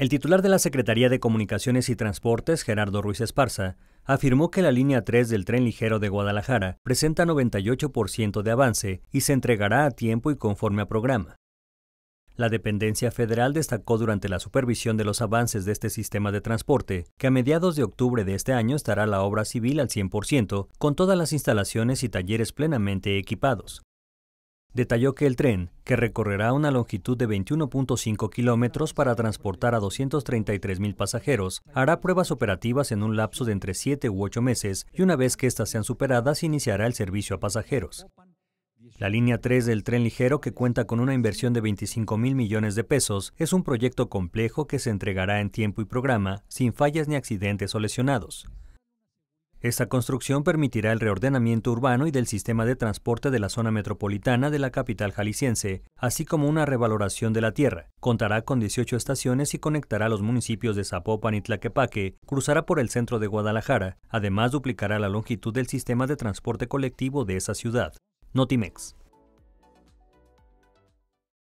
El titular de la Secretaría de Comunicaciones y Transportes, Gerardo Ruiz Esparza, afirmó que la línea 3 del tren ligero de Guadalajara presenta 98% de avance y se entregará a tiempo y conforme a programa. La dependencia federal destacó durante la supervisión de los avances de este sistema de transporte que a mediados de octubre de este año estará la obra civil al 100%, con todas las instalaciones y talleres plenamente equipados detalló que el tren, que recorrerá una longitud de 21.5 kilómetros para transportar a 233.000 pasajeros, hará pruebas operativas en un lapso de entre 7 u 8 meses y una vez que éstas sean superadas iniciará el servicio a pasajeros. La línea 3 del tren ligero, que cuenta con una inversión de 25.000 millones de pesos, es un proyecto complejo que se entregará en tiempo y programa, sin fallas ni accidentes o lesionados. Esta construcción permitirá el reordenamiento urbano y del sistema de transporte de la zona metropolitana de la capital jalisciense, así como una revaloración de la tierra. Contará con 18 estaciones y conectará los municipios de Zapopan y Tlaquepaque, cruzará por el centro de Guadalajara, además duplicará la longitud del sistema de transporte colectivo de esa ciudad. Notimex.